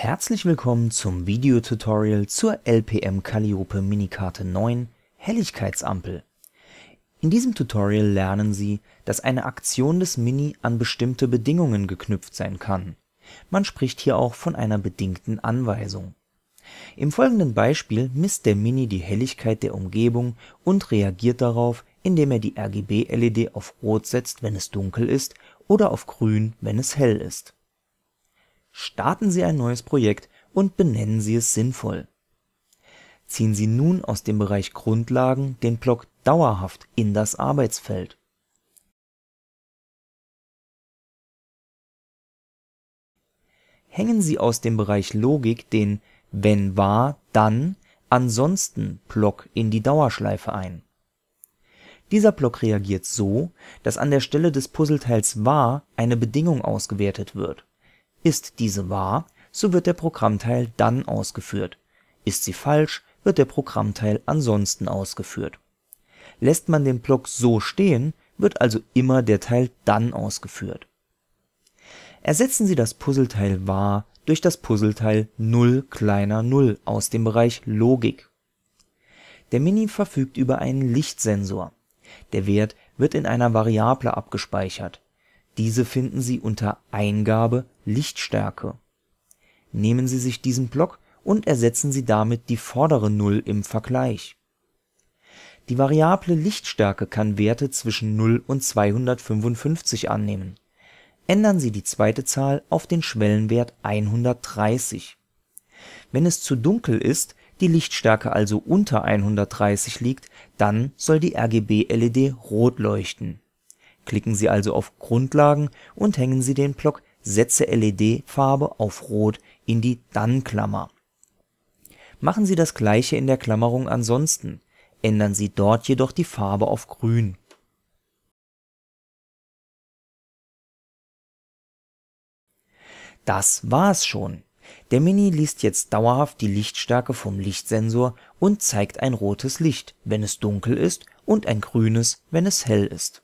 Herzlich willkommen zum Videotutorial zur LPM Calliope Minikarte 9 Helligkeitsampel. In diesem Tutorial lernen Sie, dass eine Aktion des Mini an bestimmte Bedingungen geknüpft sein kann. Man spricht hier auch von einer bedingten Anweisung. Im folgenden Beispiel misst der Mini die Helligkeit der Umgebung und reagiert darauf, indem er die RGB-LED auf Rot setzt, wenn es dunkel ist, oder auf Grün, wenn es hell ist. Starten Sie ein neues Projekt und benennen Sie es sinnvoll. Ziehen Sie nun aus dem Bereich Grundlagen den Block dauerhaft in das Arbeitsfeld hängen Sie aus dem Bereich Logik den Wenn war, dann ansonsten Block in die Dauerschleife ein. Dieser Block reagiert so, dass an der Stelle des Puzzleteils war eine Bedingung ausgewertet wird ist diese wahr, so wird der Programmteil dann ausgeführt, ist sie falsch, wird der Programmteil ansonsten ausgeführt. Lässt man den Block so stehen, wird also immer der Teil Dann ausgeführt. Ersetzen Sie das Puzzleteil Wahr durch das Puzzleteil 0 kleiner 0 aus dem Bereich Logik. Der Mini verfügt über einen Lichtsensor. Der Wert wird in einer Variable abgespeichert diese finden Sie unter Eingabe Lichtstärke. Nehmen Sie sich diesen Block und ersetzen Sie damit die vordere Null im Vergleich. Die Variable Lichtstärke kann Werte zwischen 0 und 255 annehmen. Ändern Sie die zweite Zahl auf den Schwellenwert 130. Wenn es zu dunkel ist, die Lichtstärke also unter 130 liegt, dann soll die RGB-LED rot leuchten Klicken Sie also auf Grundlagen und hängen Sie den Block Setze LED-Farbe auf Rot in die Dann-Klammer. Machen Sie das gleiche in der Klammerung Ansonsten, ändern Sie dort jedoch die Farbe auf Grün Das war es schon. Der Mini liest jetzt dauerhaft die Lichtstärke vom Lichtsensor und zeigt ein rotes Licht, wenn es dunkel ist und ein grünes, wenn es hell ist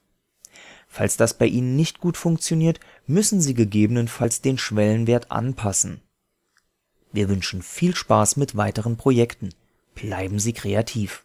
Falls das bei ihnen nicht gut funktioniert, müssen sie gegebenenfalls den Schwellenwert anpassen. Wir wünschen viel Spaß mit weiteren Projekten. Bleiben Sie kreativ